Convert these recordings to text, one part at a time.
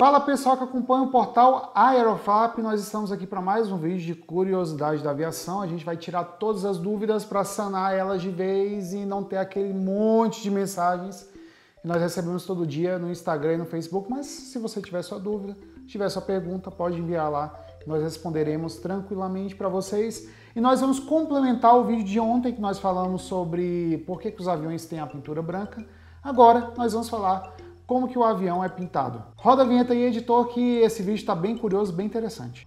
Fala pessoal que acompanha o portal Aerofap, nós estamos aqui para mais um vídeo de curiosidade da aviação. A gente vai tirar todas as dúvidas para sanar elas de vez e não ter aquele monte de mensagens que nós recebemos todo dia no Instagram e no Facebook. Mas se você tiver sua dúvida, tiver sua pergunta, pode enviar lá, nós responderemos tranquilamente para vocês. E nós vamos complementar o vídeo de ontem que nós falamos sobre por que, que os aviões têm a pintura branca. Agora nós vamos falar como que o avião é pintado. Roda a vinheta aí, editor, que esse vídeo está bem curioso, bem interessante.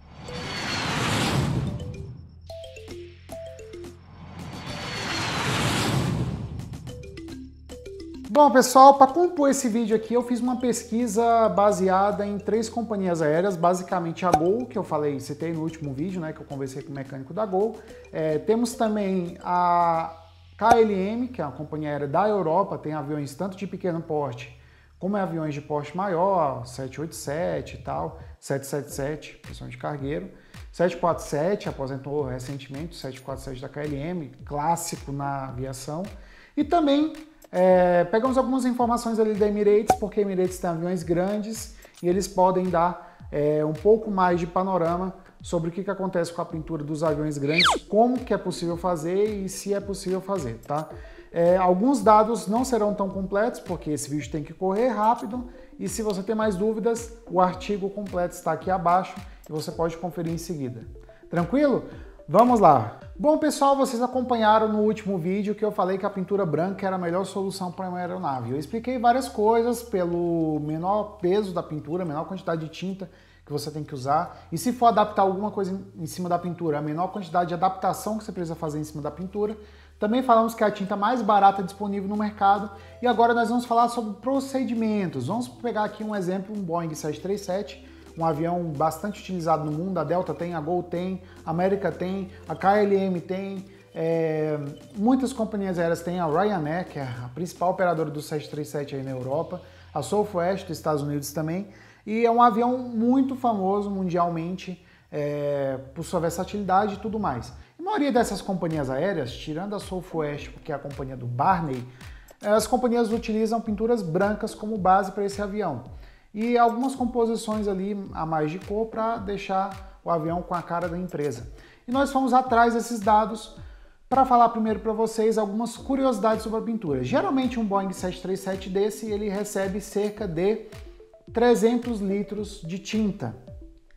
Bom, pessoal, para compor esse vídeo aqui, eu fiz uma pesquisa baseada em três companhias aéreas, basicamente a Gol, que eu falei, citei no último vídeo, né, que eu conversei com o mecânico da Gol. É, temos também a KLM, que é uma companhia aérea da Europa, tem aviões tanto de pequeno porte como é aviões de porte maior, 787 e tal, 777, pressão de cargueiro, 747 aposentou recentemente, 747 da KLM, clássico na aviação. E também é, pegamos algumas informações ali da Emirates, porque a Emirates tem aviões grandes e eles podem dar é, um pouco mais de panorama sobre o que, que acontece com a pintura dos aviões grandes, como que é possível fazer e se é possível fazer, tá? É, alguns dados não serão tão completos, porque esse vídeo tem que correr rápido. E se você tem mais dúvidas, o artigo completo está aqui abaixo e você pode conferir em seguida. Tranquilo? Vamos lá! Bom, pessoal, vocês acompanharam no último vídeo que eu falei que a pintura branca era a melhor solução para uma aeronave. Eu expliquei várias coisas pelo menor peso da pintura, menor quantidade de tinta que você tem que usar. E se for adaptar alguma coisa em cima da pintura, a menor quantidade de adaptação que você precisa fazer em cima da pintura. Também falamos que é a tinta mais barata é disponível no mercado e agora nós vamos falar sobre procedimentos. Vamos pegar aqui um exemplo, um Boeing 737, um avião bastante utilizado no mundo, a Delta tem, a Gol tem, a América tem, a KLM tem, é, muitas companhias aéreas têm, a Ryanair, que é a principal operadora do 737 aí na Europa, a Southwest dos Estados Unidos também, e é um avião muito famoso mundialmente é, por sua versatilidade e tudo mais maioria dessas companhias aéreas, tirando a Southwest, que é a companhia do Barney, as companhias utilizam pinturas brancas como base para esse avião. E algumas composições ali a mais de cor para deixar o avião com a cara da empresa. E nós fomos atrás desses dados para falar primeiro para vocês algumas curiosidades sobre a pintura. Geralmente um Boeing 737 desse, ele recebe cerca de 300 litros de tinta.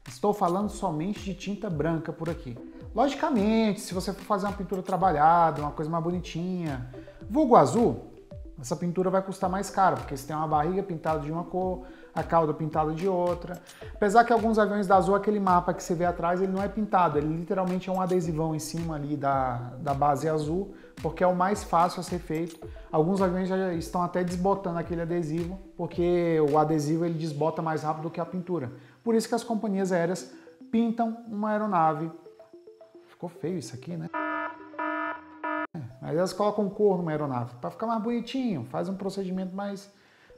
Estou falando somente de tinta branca por aqui. Logicamente, se você for fazer uma pintura trabalhada, uma coisa mais bonitinha, vulgo azul, essa pintura vai custar mais caro, porque você tem uma barriga pintada de uma cor, a cauda pintada de outra. Apesar que alguns aviões da Azul, aquele mapa que você vê atrás, ele não é pintado, ele literalmente é um adesivão em cima ali da, da base azul, porque é o mais fácil a ser feito. Alguns aviões já estão até desbotando aquele adesivo, porque o adesivo ele desbota mais rápido do que a pintura. Por isso que as companhias aéreas pintam uma aeronave ficou feio isso aqui, né? Aí elas colocam um cor numa aeronave para ficar mais bonitinho, faz um procedimento mais,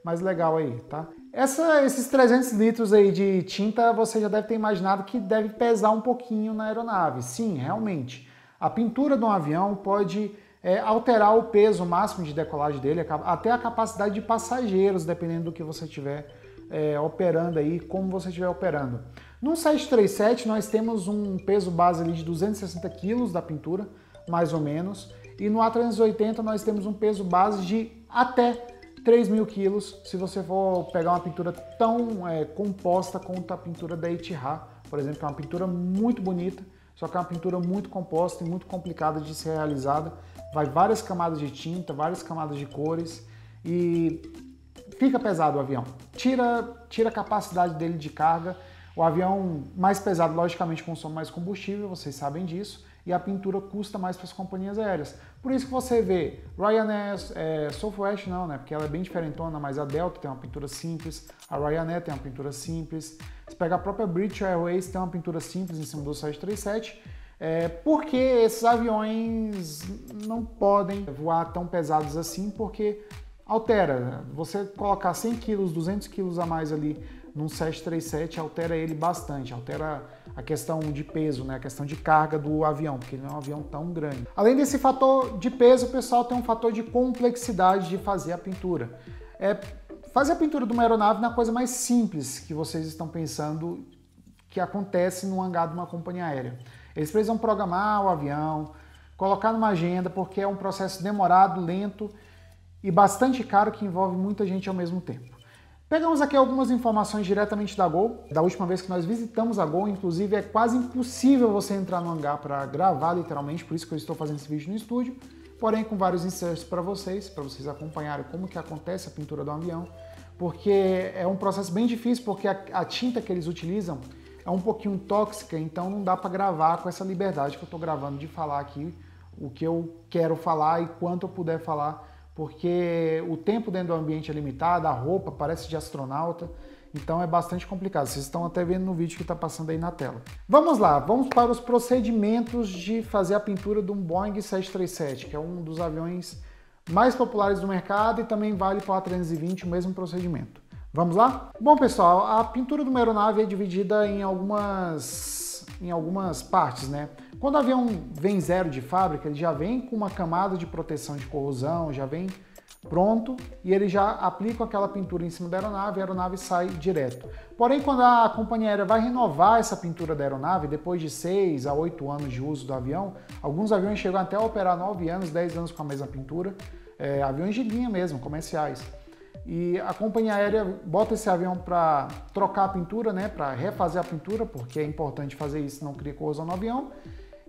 mais legal aí, tá? Essa, esses 300 litros aí de tinta você já deve ter imaginado que deve pesar um pouquinho na aeronave. Sim, realmente. A pintura de um avião pode é, alterar o peso máximo de decolagem dele, até a capacidade de passageiros, dependendo do que você tiver é, operando aí, como você estiver operando. No 737 nós temos um peso base ali de 260 quilos da pintura, mais ou menos, e no A380 nós temos um peso base de até 3 mil quilos, se você for pegar uma pintura tão é, composta quanto a pintura da Itihá, por exemplo, que é uma pintura muito bonita, só que é uma pintura muito composta e muito complicada de ser realizada. Vai várias camadas de tinta, várias camadas de cores e fica pesado o avião. Tira, tira a capacidade dele de carga. O avião mais pesado, logicamente, consome mais combustível, vocês sabem disso, e a pintura custa mais para as companhias aéreas. Por isso que você vê Ryanair, é, Southwest não, né? Porque ela é bem diferentona, mas a Delta tem uma pintura simples, a Ryanair tem uma pintura simples. Se pegar a própria British Airways, tem uma pintura simples em cima do 737. É, porque esses aviões não podem voar tão pesados assim, porque altera. Né? Você colocar 100 quilos, 200 quilos a mais ali num 737 altera ele bastante, altera a questão de peso, né? a questão de carga do avião, porque ele não é um avião tão grande. Além desse fator de peso, o pessoal tem um fator de complexidade de fazer a pintura. É, fazer a pintura de uma aeronave na coisa mais simples que vocês estão pensando que acontece no hangar de uma companhia aérea. Eles precisam programar o avião, colocar numa agenda, porque é um processo demorado, lento, e bastante caro que envolve muita gente ao mesmo tempo. Pegamos aqui algumas informações diretamente da Gol. Da última vez que nós visitamos a Gol, inclusive, é quase impossível você entrar no hangar para gravar, literalmente, por isso que eu estou fazendo esse vídeo no estúdio, porém com vários inserts para vocês, para vocês acompanharem como que acontece a pintura do avião, porque é um processo bem difícil, porque a, a tinta que eles utilizam é um pouquinho tóxica, então não dá para gravar com essa liberdade que eu estou gravando de falar aqui o que eu quero falar e quanto eu puder falar porque o tempo dentro do ambiente é limitado, a roupa parece de astronauta, então é bastante complicado. Vocês estão até vendo no vídeo que está passando aí na tela. Vamos lá, vamos para os procedimentos de fazer a pintura de um Boeing 737, que é um dos aviões mais populares do mercado e também vale para o A320 o mesmo procedimento. Vamos lá? Bom, pessoal, a pintura de uma aeronave é dividida em algumas, em algumas partes, né? Quando o avião vem zero de fábrica, ele já vem com uma camada de proteção de corrosão, já vem pronto e ele já aplica aquela pintura em cima da aeronave e a aeronave sai direto. Porém, quando a companhia aérea vai renovar essa pintura da aeronave, depois de 6 a 8 anos de uso do avião, alguns aviões chegam até a operar 9 anos, 10 anos com a mesma pintura, é, aviões de linha mesmo, comerciais. E a companhia aérea bota esse avião para trocar a pintura, né, para refazer a pintura, porque é importante fazer isso, não cria corrosão no avião.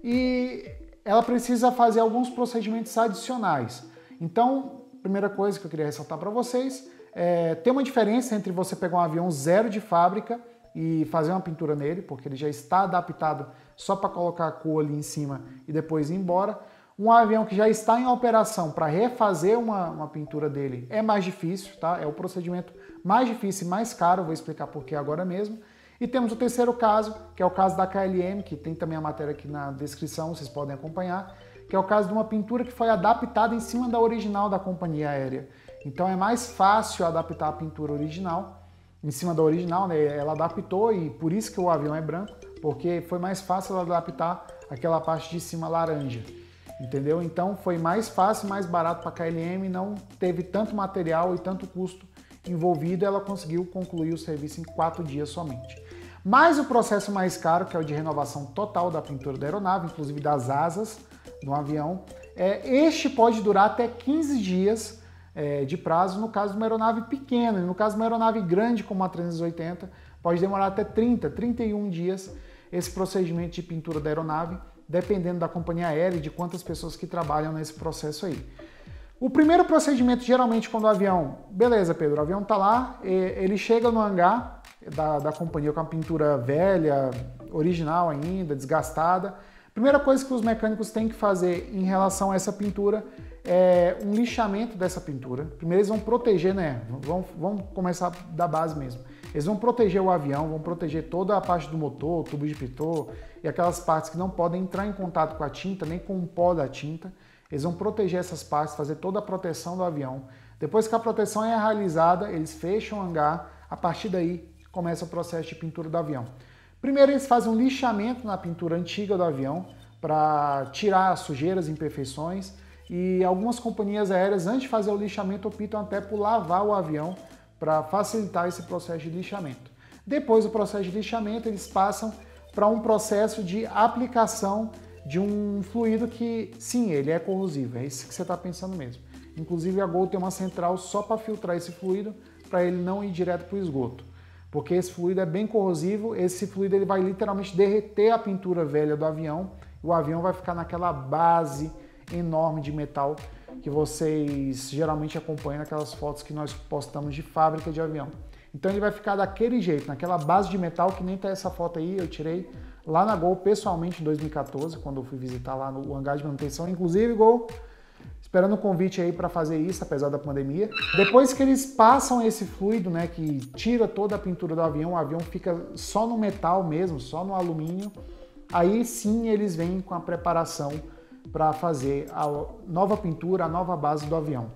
E ela precisa fazer alguns procedimentos adicionais. Então, primeira coisa que eu queria ressaltar para vocês é, tem uma diferença entre você pegar um avião zero de fábrica e fazer uma pintura nele, porque ele já está adaptado só para colocar a cor ali em cima e depois ir embora um avião que já está em operação para refazer uma, uma pintura dele é mais difícil, tá? É o procedimento mais difícil e mais caro, vou explicar por que agora mesmo. E temos o terceiro caso, que é o caso da KLM, que tem também a matéria aqui na descrição, vocês podem acompanhar, que é o caso de uma pintura que foi adaptada em cima da original da companhia aérea. Então é mais fácil adaptar a pintura original, em cima da original, né? Ela adaptou e por isso que o avião é branco, porque foi mais fácil adaptar aquela parte de cima laranja entendeu? Então foi mais fácil, mais barato para a KLM, não teve tanto material e tanto custo envolvido, ela conseguiu concluir o serviço em quatro dias somente. Mas o processo mais caro, que é o de renovação total da pintura da aeronave, inclusive das asas do avião, é, este pode durar até 15 dias é, de prazo no caso de uma aeronave pequena. No caso de uma aeronave grande como a 380, pode demorar até 30, 31 dias esse procedimento de pintura da aeronave dependendo da companhia aérea e de quantas pessoas que trabalham nesse processo aí. O primeiro procedimento, geralmente, quando o avião. Beleza, Pedro, o avião tá lá, ele chega no hangar da, da companhia com a pintura velha, original ainda, desgastada. Primeira coisa que os mecânicos têm que fazer em relação a essa pintura é um lixamento dessa pintura. Primeiro, eles vão proteger, né? Vão, vão começar da base mesmo. Eles vão proteger o avião, vão proteger toda a parte do motor, tubo de pitot, e aquelas partes que não podem entrar em contato com a tinta, nem com o pó da tinta. Eles vão proteger essas partes, fazer toda a proteção do avião. Depois que a proteção é realizada, eles fecham o hangar. A partir daí, começa o processo de pintura do avião. Primeiro, eles fazem um lixamento na pintura antiga do avião para tirar as sujeiras, imperfeições. E algumas companhias aéreas, antes de fazer o lixamento, optam até por lavar o avião para facilitar esse processo de lixamento. Depois do processo de lixamento, eles passam para um processo de aplicação de um fluido que, sim, ele é corrosivo, é isso que você está pensando mesmo. Inclusive a Gol tem uma central só para filtrar esse fluido, para ele não ir direto para o esgoto. Porque esse fluido é bem corrosivo, esse fluido ele vai literalmente derreter a pintura velha do avião, o avião vai ficar naquela base enorme de metal que vocês geralmente acompanham naquelas fotos que nós postamos de fábrica de avião. Então ele vai ficar daquele jeito, naquela base de metal que nem tá essa foto aí, eu tirei lá na Gol pessoalmente em 2014, quando eu fui visitar lá no hangar de manutenção, inclusive Gol, esperando o um convite aí para fazer isso, apesar da pandemia. Depois que eles passam esse fluido, né, que tira toda a pintura do avião, o avião fica só no metal mesmo, só no alumínio. Aí sim eles vêm com a preparação para fazer a nova pintura, a nova base do avião.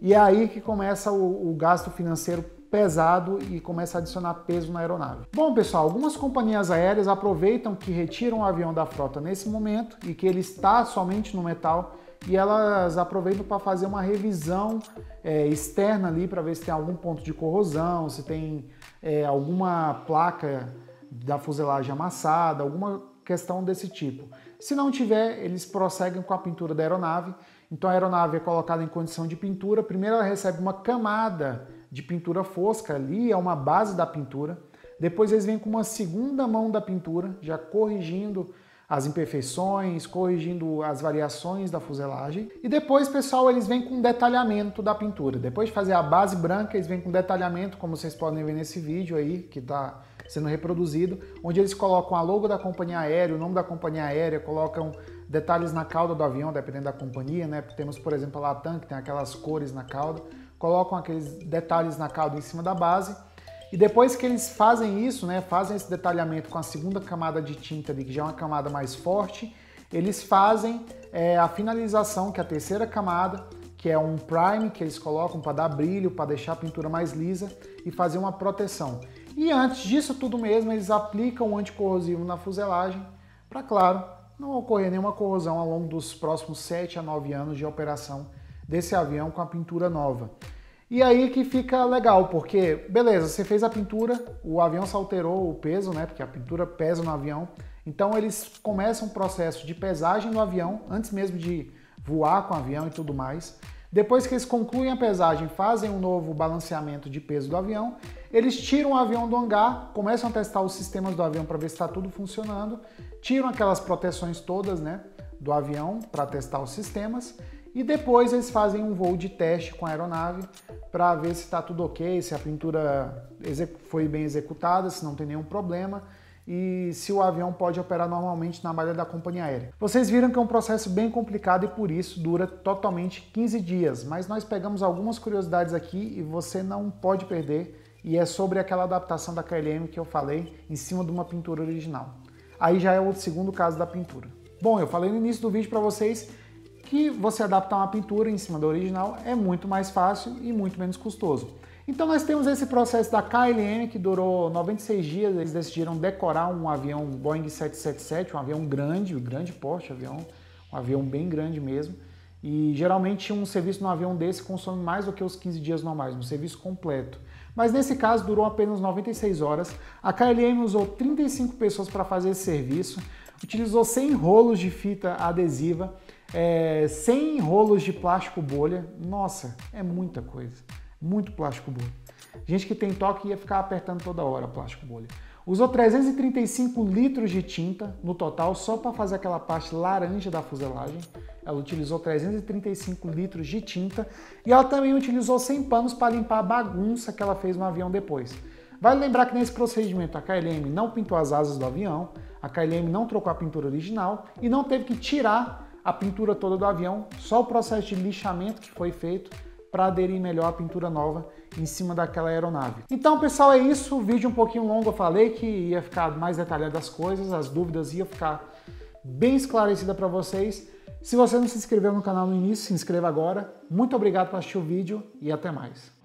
E é aí que começa o, o gasto financeiro pesado e começa a adicionar peso na aeronave. Bom, pessoal, algumas companhias aéreas aproveitam que retiram o avião da frota nesse momento e que ele está somente no metal e elas aproveitam para fazer uma revisão é, externa ali para ver se tem algum ponto de corrosão, se tem é, alguma placa da fuselagem amassada, alguma questão desse tipo. Se não tiver, eles prosseguem com a pintura da aeronave. Então a aeronave é colocada em condição de pintura. Primeiro ela recebe uma camada de pintura fosca ali, é uma base da pintura. Depois eles vêm com uma segunda mão da pintura, já corrigindo as imperfeições, corrigindo as variações da fuselagem. E depois, pessoal, eles vêm com detalhamento da pintura. Depois de fazer a base branca, eles vêm com detalhamento, como vocês podem ver nesse vídeo aí, que está sendo reproduzido, onde eles colocam a logo da companhia aérea, o nome da companhia aérea, colocam detalhes na cauda do avião, dependendo da companhia, né? Temos, por exemplo, a Latam, que tem aquelas cores na cauda colocam aqueles detalhes na calda em cima da base. E depois que eles fazem isso, né, fazem esse detalhamento com a segunda camada de tinta ali, que já é uma camada mais forte, eles fazem é, a finalização, que é a terceira camada, que é um prime que eles colocam para dar brilho, para deixar a pintura mais lisa e fazer uma proteção. E antes disso tudo mesmo, eles aplicam o anticorrosivo na fuselagem, para claro, não ocorrer nenhuma corrosão ao longo dos próximos 7 a 9 anos de operação desse avião com a pintura nova. E aí que fica legal, porque beleza, você fez a pintura, o avião se alterou o peso, né? Porque a pintura pesa no avião. Então eles começam um processo de pesagem no avião antes mesmo de voar com o avião e tudo mais. Depois que eles concluem a pesagem, fazem um novo balanceamento de peso do avião, eles tiram o avião do hangar, começam a testar os sistemas do avião para ver se está tudo funcionando, tiram aquelas proteções todas né, do avião para testar os sistemas e depois eles fazem um voo de teste com a aeronave para ver se está tudo ok, se a pintura foi bem executada, se não tem nenhum problema e se o avião pode operar normalmente na malha da companhia aérea. Vocês viram que é um processo bem complicado e por isso dura totalmente 15 dias, mas nós pegamos algumas curiosidades aqui e você não pode perder e é sobre aquela adaptação da KLM que eu falei em cima de uma pintura original. Aí já é o segundo caso da pintura. Bom, eu falei no início do vídeo para vocês que você adaptar uma pintura em cima da original é muito mais fácil e muito menos custoso. Então nós temos esse processo da KLM que durou 96 dias, eles decidiram decorar um avião Boeing 777, um avião grande, grande porte, avião, um avião bem grande mesmo. E geralmente um serviço no avião desse consome mais do que os 15 dias normais, um serviço completo. Mas nesse caso durou apenas 96 horas. A KLM usou 35 pessoas para fazer esse serviço, utilizou 100 rolos de fita adesiva é, 100 rolos de plástico bolha, nossa, é muita coisa. Muito plástico bolha. Gente que tem toque ia ficar apertando toda hora plástico bolha. Usou 335 litros de tinta no total só para fazer aquela parte laranja da fuselagem. Ela utilizou 335 litros de tinta e ela também utilizou 100 panos para limpar a bagunça que ela fez no avião depois. Vale lembrar que nesse procedimento a KLM não pintou as asas do avião, a KLM não trocou a pintura original e não teve que tirar a pintura toda do avião, só o processo de lixamento que foi feito para aderir melhor a pintura nova em cima daquela aeronave. Então, pessoal, é isso. O vídeo é um pouquinho longo, eu falei que ia ficar mais detalhado as coisas, as dúvidas ia ficar bem esclarecida para vocês. Se você não se inscreveu no canal no início, se inscreva agora. Muito obrigado por assistir o vídeo e até mais.